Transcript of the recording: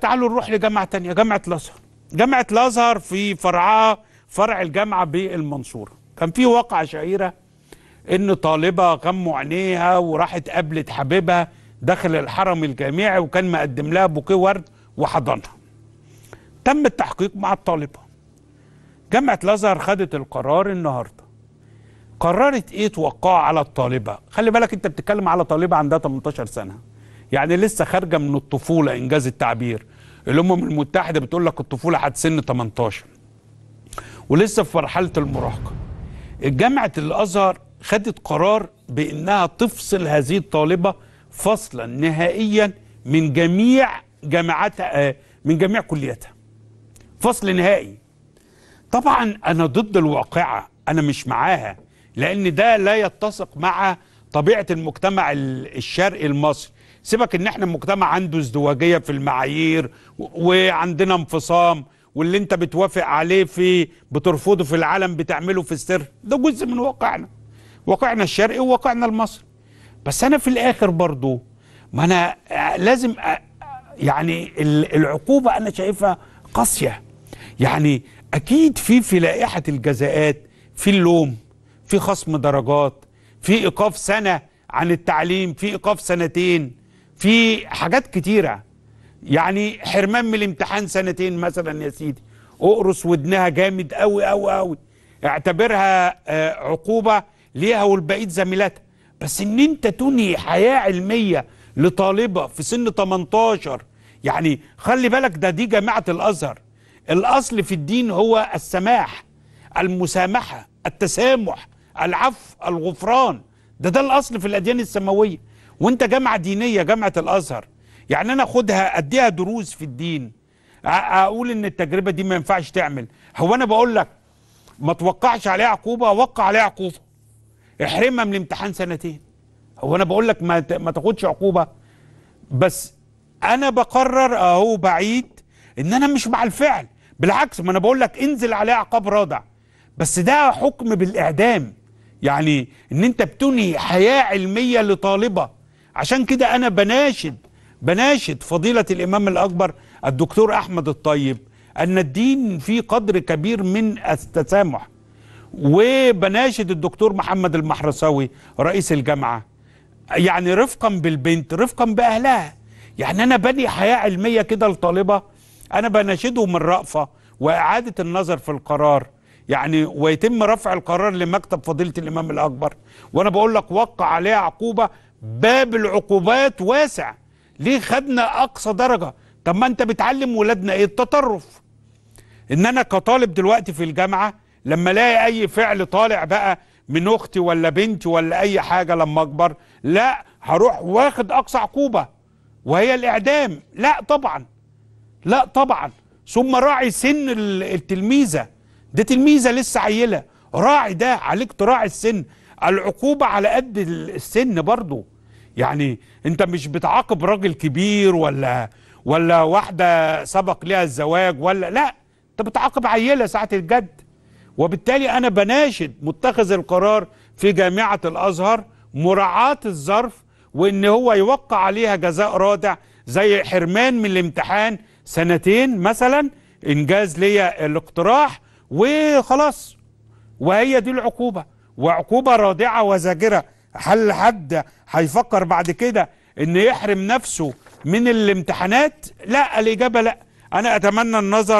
تعالوا نروح لجامعة تانية جامعة الأزهر جامعة الأزهر في فرعها فرع الجامعة بالمنصورة كان في واقعة شهيرة إن طالبة غموا عينيها وراحت قابلت حبيبها داخل الحرم الجامعي وكان مقدم لها بوكيه ورد وحضنها تم التحقيق مع الطالبة جامعة الأزهر خدت القرار النهاردة قررت إيه توقعه على الطالبة خلي بالك أنت بتتكلم على طالبة عندها 18 سنة يعني لسه خارجه من الطفوله انجاز التعبير الامم المتحده بتقول لك الطفوله حد سن 18 ولسه في مرحله المراهقه جامعه الازهر خدت قرار بانها تفصل هذه الطالبه فصلا نهائيا من جميع جامعاتها آه، من جميع كلياتها فصل نهائي طبعا انا ضد الواقعه انا مش معاها لان ده لا يتسق مع طبيعه المجتمع الشرقي المصري سيبك ان احنا المجتمع عنده ازدواجيه في المعايير وعندنا انفصام واللي انت بتوافق عليه في بترفضه في العالم بتعمله في السر ده جزء من واقعنا واقعنا الشرقي وواقعنا المصري بس انا في الاخر برضو ما انا لازم يعني العقوبه انا شايفها قاسيه يعني اكيد في في لائحه الجزاءات في اللوم في خصم درجات في ايقاف سنه عن التعليم في ايقاف سنتين في حاجات كتيرة يعني حرمان من الامتحان سنتين مثلا يا سيدي اقرص ودنها جامد قوي قوي قوي اعتبرها آه، عقوبة ليها ولبقية زميلاتها بس ان انت تنهي حياة علمية لطالبة في سن 18 يعني خلي بالك ده دي جامعة الازهر الاصل في الدين هو السماح المسامحة التسامح العفو الغفران ده ده الاصل في الاديان السماوية وانت جامعه دينيه جامعه الازهر يعني انا اخدها اديها دروس في الدين اقول ان التجربه دي ما ينفعش تعمل هو انا بقول لك ما توقعش عليها عقوبه وقع عليها عقوبه احرمها من الامتحان سنتين هو انا بقول لك ما ما تاخدش عقوبه بس انا بقرر اهو بعيد ان انا مش مع الفعل بالعكس ما انا بقول لك انزل عليها عقاب رادع بس ده حكم بالاعدام يعني ان انت بتنهي حياه علميه لطالبه عشان كده أنا بناشد بناشد فضيلة الإمام الأكبر الدكتور أحمد الطيب أن الدين فيه قدر كبير من التسامح وبناشد الدكتور محمد المحرساوي رئيس الجامعة يعني رفقا بالبنت رفقا بأهلها يعني أنا بني حياة علمية كده لطالبة أنا بناشده من رأفة وإعادة النظر في القرار يعني ويتم رفع القرار لمكتب فضيلة الإمام الأكبر وأنا بقول لك وقع عليها عقوبة باب العقوبات واسع ليه خدنا أقصى درجة طب ما أنت بتعلم ولادنا إيه التطرف إن أنا كطالب دلوقتي في الجامعة لما ألاقي أي فعل طالع بقى من أختي ولا بنتي ولا أي حاجة لما أكبر لا هروح واخد أقصى عقوبة وهي الإعدام لا طبعا لا طبعا ثم راعي سن التلميذه ده تلميذه لسه عيله راعي ده عليك تراعي السن العقوبه على قد السن برضه يعني انت مش بتعاقب راجل كبير ولا ولا واحده سبق لها الزواج ولا لا انت بتعاقب عيله ساعه الجد وبالتالي انا بناشد متخذ القرار في جامعه الازهر مراعاه الظرف وان هو يوقع عليها جزاء رادع زي حرمان من الامتحان سنتين مثلا انجاز ليا الاقتراح وخلاص وهي دي العقوبة وعقوبة رادعة وزاجرة هل حد هيفكر بعد كده ان يحرم نفسه من الامتحانات لا الإجابة لا أنا أتمنى النظر